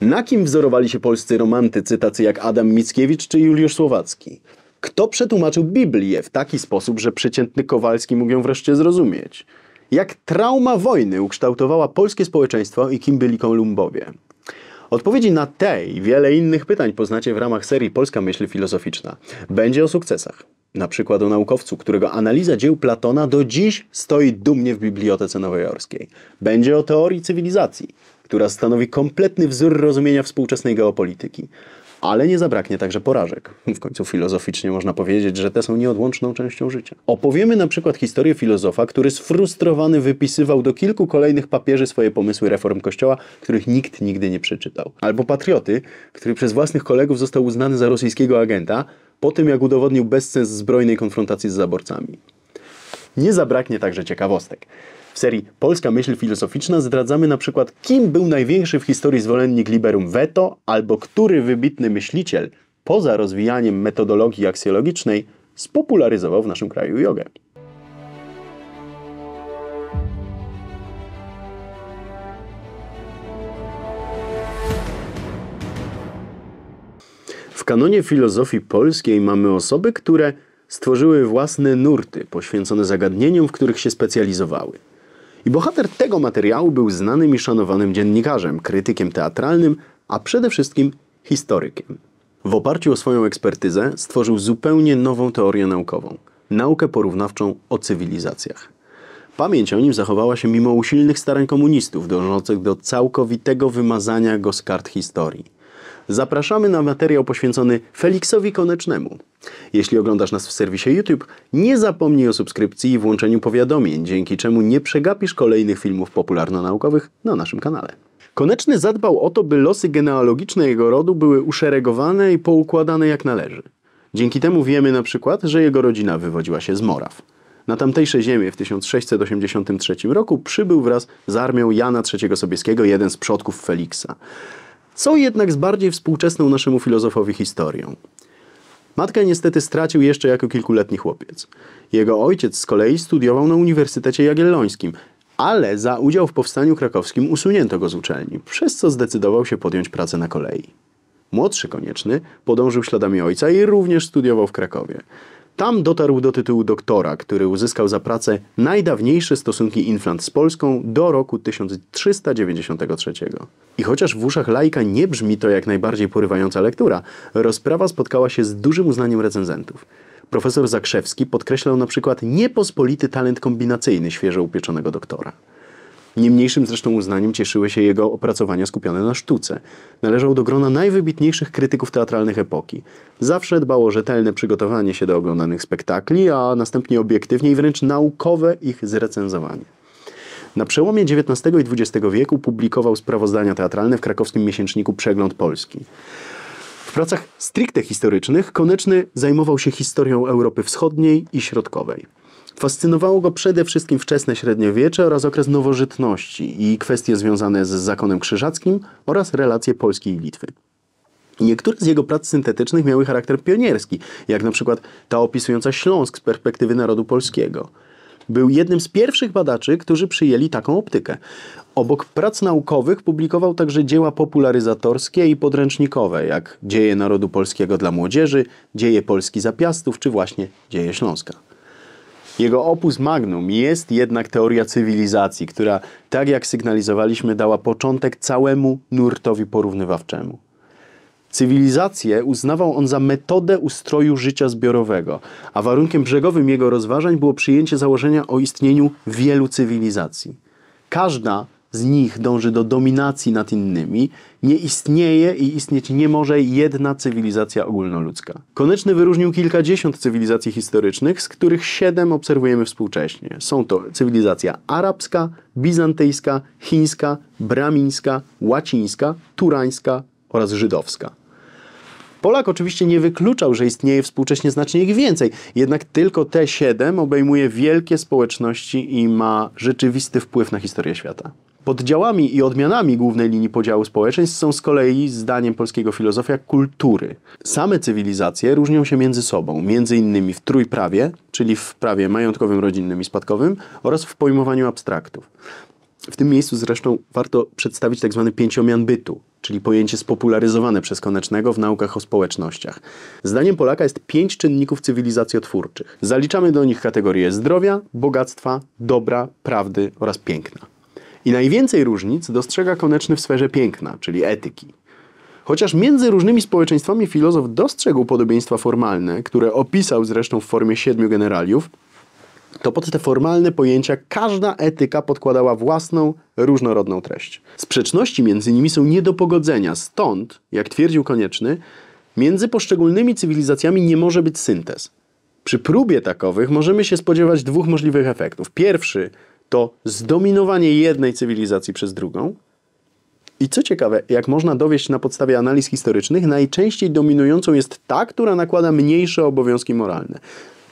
Na kim wzorowali się polscy romantycy tacy jak Adam Mickiewicz czy Juliusz Słowacki? Kto przetłumaczył Biblię w taki sposób, że przeciętny Kowalski mógł ją wreszcie zrozumieć? Jak trauma wojny ukształtowała polskie społeczeństwo i kim byli Kolumbowie? Odpowiedzi na te i wiele innych pytań poznacie w ramach serii Polska Myśl Filozoficzna. Będzie o sukcesach. Na przykład o naukowcu, którego analiza dzieł Platona do dziś stoi dumnie w Bibliotece Nowojorskiej. Będzie o teorii cywilizacji która stanowi kompletny wzór rozumienia współczesnej geopolityki. Ale nie zabraknie także porażek. W końcu filozoficznie można powiedzieć, że te są nieodłączną częścią życia. Opowiemy na przykład historię filozofa, który sfrustrowany wypisywał do kilku kolejnych papieży swoje pomysły reform kościoła, których nikt nigdy nie przeczytał. Albo patrioty, który przez własnych kolegów został uznany za rosyjskiego agenta, po tym jak udowodnił bezsens zbrojnej konfrontacji z zaborcami nie zabraknie także ciekawostek. W serii Polska myśl filozoficzna zdradzamy na przykład, kim był największy w historii zwolennik liberum veto, albo który wybitny myśliciel, poza rozwijaniem metodologii aksjologicznej, spopularyzował w naszym kraju jogę. W kanonie filozofii polskiej mamy osoby, które stworzyły własne nurty poświęcone zagadnieniom, w których się specjalizowały. I bohater tego materiału był znanym i szanowanym dziennikarzem, krytykiem teatralnym, a przede wszystkim historykiem. W oparciu o swoją ekspertyzę stworzył zupełnie nową teorię naukową naukę porównawczą o cywilizacjach. Pamięć o nim zachowała się mimo usilnych starań komunistów dążących do całkowitego wymazania go z kart historii. Zapraszamy na materiał poświęcony Feliksowi Konecznemu. Jeśli oglądasz nas w serwisie YouTube, nie zapomnij o subskrypcji i włączeniu powiadomień, dzięki czemu nie przegapisz kolejnych filmów popularno-naukowych na naszym kanale. Koneczny zadbał o to, by losy genealogiczne jego rodu były uszeregowane i poukładane jak należy. Dzięki temu wiemy na przykład, że jego rodzina wywodziła się z Moraw. Na tamtejsze ziemię w 1683 roku przybył wraz z armią Jana III Sobieskiego jeden z przodków Feliksa są jednak z bardziej współczesną naszemu filozofowi historią. Matkę niestety stracił jeszcze jako kilkuletni chłopiec. Jego ojciec z kolei studiował na Uniwersytecie Jagiellońskim, ale za udział w powstaniu krakowskim usunięto go z uczelni, przez co zdecydował się podjąć pracę na kolei. Młodszy konieczny podążył śladami ojca i również studiował w Krakowie. Tam dotarł do tytułu doktora, który uzyskał za pracę najdawniejsze stosunki Inflant z Polską do roku 1393. I chociaż w uszach laika nie brzmi to jak najbardziej porywająca lektura, rozprawa spotkała się z dużym uznaniem recenzentów. Profesor Zakrzewski podkreślał na przykład niepospolity talent kombinacyjny świeżo upieczonego doktora. Nie mniejszym zresztą uznaniem cieszyły się jego opracowania skupione na sztuce. Należał do grona najwybitniejszych krytyków teatralnych epoki. Zawsze dbał o rzetelne przygotowanie się do oglądanych spektakli, a następnie obiektywnie i wręcz naukowe ich zrecenzowanie. Na przełomie XIX i XX wieku publikował sprawozdania teatralne w krakowskim miesięczniku Przegląd Polski. W pracach stricte historycznych Koneczny zajmował się historią Europy Wschodniej i Środkowej. Fascynowało go przede wszystkim wczesne średniowiecze oraz okres nowożytności i kwestie związane z zakonem krzyżackim oraz relacje Polski i Litwy. Niektóre z jego prac syntetycznych miały charakter pionierski, jak na przykład ta opisująca Śląsk z perspektywy narodu polskiego. Był jednym z pierwszych badaczy, którzy przyjęli taką optykę. Obok prac naukowych publikował także dzieła popularyzatorskie i podręcznikowe, jak Dzieje Narodu Polskiego dla Młodzieży, Dzieje Polski Zapiastów czy właśnie Dzieje Śląska. Jego opus magnum jest jednak teoria cywilizacji, która, tak jak sygnalizowaliśmy, dała początek całemu nurtowi porównywawczemu. Cywilizację uznawał on za metodę ustroju życia zbiorowego, a warunkiem brzegowym jego rozważań było przyjęcie założenia o istnieniu wielu cywilizacji. Każda z nich dąży do dominacji nad innymi, nie istnieje i istnieć nie może jedna cywilizacja ogólnoludzka. Koneczny wyróżnił kilkadziesiąt cywilizacji historycznych, z których siedem obserwujemy współcześnie. Są to cywilizacja arabska, bizantyjska, chińska, bramińska, łacińska, turańska oraz żydowska. Polak oczywiście nie wykluczał, że istnieje współcześnie znacznie ich więcej, jednak tylko T7 obejmuje wielkie społeczności i ma rzeczywisty wpływ na historię świata. Poddziałami i odmianami głównej linii podziału społeczeństw są z kolei, zdaniem polskiego filozofia, kultury. Same cywilizacje różnią się między sobą, między innymi w trójprawie, czyli w prawie majątkowym, rodzinnym i spadkowym, oraz w pojmowaniu abstraktów. W tym miejscu zresztą warto przedstawić tzw. Tak pięciomian bytu, czyli pojęcie spopularyzowane przez Konecznego w naukach o społecznościach. Zdaniem Polaka jest pięć czynników cywilizacjotwórczych. Zaliczamy do nich kategorie zdrowia, bogactwa, dobra, prawdy oraz piękna. I najwięcej różnic dostrzega Koneczny w sferze piękna, czyli etyki. Chociaż między różnymi społeczeństwami filozof dostrzegł podobieństwa formalne, które opisał zresztą w formie siedmiu generaliów, to pod te formalne pojęcia każda etyka podkładała własną, różnorodną treść. Sprzeczności między nimi są nie do pogodzenia, stąd, jak twierdził Konieczny, między poszczególnymi cywilizacjami nie może być syntez. Przy próbie takowych możemy się spodziewać dwóch możliwych efektów. Pierwszy to zdominowanie jednej cywilizacji przez drugą. I co ciekawe, jak można dowieść na podstawie analiz historycznych, najczęściej dominującą jest ta, która nakłada mniejsze obowiązki moralne.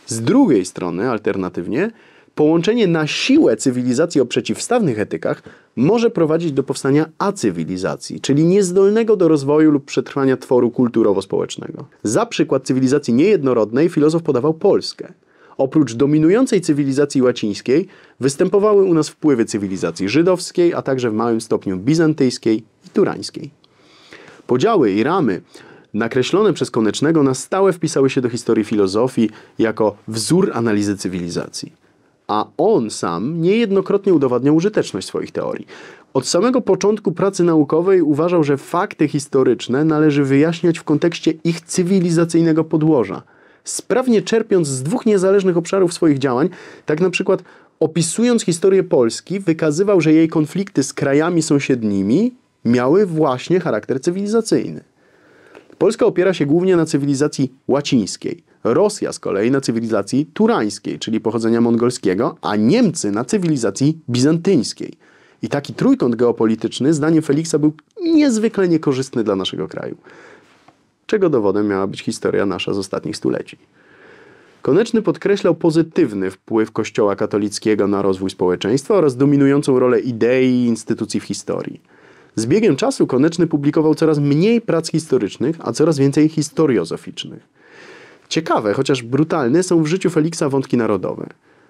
Z drugiej strony, alternatywnie, połączenie na siłę cywilizacji o przeciwstawnych etykach może prowadzić do powstania acywilizacji, czyli niezdolnego do rozwoju lub przetrwania tworu kulturowo-społecznego. Za przykład cywilizacji niejednorodnej filozof podawał Polskę. Oprócz dominującej cywilizacji łacińskiej, występowały u nas wpływy cywilizacji żydowskiej, a także w małym stopniu bizantyjskiej i turańskiej. Podziały i ramy nakreślone przez Konecznego na stałe wpisały się do historii filozofii jako wzór analizy cywilizacji. A on sam niejednokrotnie udowadniał użyteczność swoich teorii. Od samego początku pracy naukowej uważał, że fakty historyczne należy wyjaśniać w kontekście ich cywilizacyjnego podłoża. Sprawnie czerpiąc z dwóch niezależnych obszarów swoich działań, tak na przykład opisując historię Polski, wykazywał, że jej konflikty z krajami sąsiednimi miały właśnie charakter cywilizacyjny. Polska opiera się głównie na cywilizacji łacińskiej, Rosja z kolei na cywilizacji turańskiej, czyli pochodzenia mongolskiego, a Niemcy na cywilizacji bizantyńskiej. I taki trójkąt geopolityczny, zdaniem Feliksa, był niezwykle niekorzystny dla naszego kraju. Czego dowodem miała być historia nasza z ostatnich stuleci. Koneczny podkreślał pozytywny wpływ Kościoła katolickiego na rozwój społeczeństwa oraz dominującą rolę idei i instytucji w historii. Z biegiem czasu Koneczny publikował coraz mniej prac historycznych, a coraz więcej historiozoficznych. Ciekawe, chociaż brutalne są w życiu Feliksa wątki narodowe.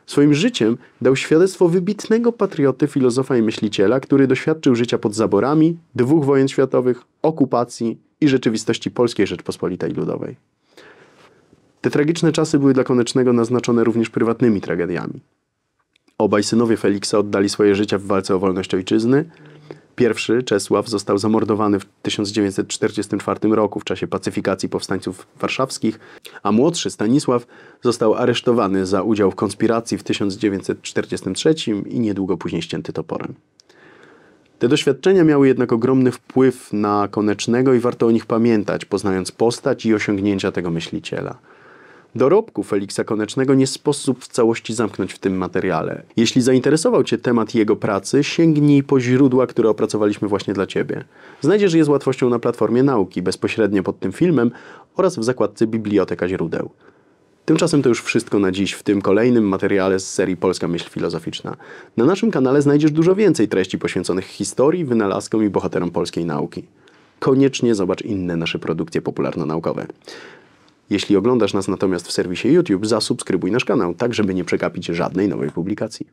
Swoim życiem dał świadectwo wybitnego patrioty, filozofa i myśliciela, który doświadczył życia pod zaborami, dwóch wojen światowych, okupacji i rzeczywistości Polskiej Rzeczpospolitej Ludowej. Te tragiczne czasy były dla Konecznego naznaczone również prywatnymi tragediami. Obaj synowie Feliksa oddali swoje życia w walce o wolność ojczyzny, Pierwszy, Czesław, został zamordowany w 1944 roku w czasie pacyfikacji powstańców warszawskich, a młodszy, Stanisław, został aresztowany za udział w konspiracji w 1943 i niedługo później ścięty toporem. Te doświadczenia miały jednak ogromny wpływ na Konecznego i warto o nich pamiętać, poznając postać i osiągnięcia tego myśliciela – Dorobku Feliksa Konecznego nie sposób w całości zamknąć w tym materiale. Jeśli zainteresował Cię temat jego pracy, sięgnij po źródła, które opracowaliśmy właśnie dla Ciebie. Znajdziesz je z łatwością na platformie nauki, bezpośrednio pod tym filmem oraz w zakładce Biblioteka Źródeł. Tymczasem to już wszystko na dziś w tym kolejnym materiale z serii Polska Myśl Filozoficzna. Na naszym kanale znajdziesz dużo więcej treści poświęconych historii, wynalazkom i bohaterom polskiej nauki. Koniecznie zobacz inne nasze produkcje popularno-naukowe. Jeśli oglądasz nas natomiast w serwisie YouTube, zasubskrybuj nasz kanał, tak żeby nie przegapić żadnej nowej publikacji.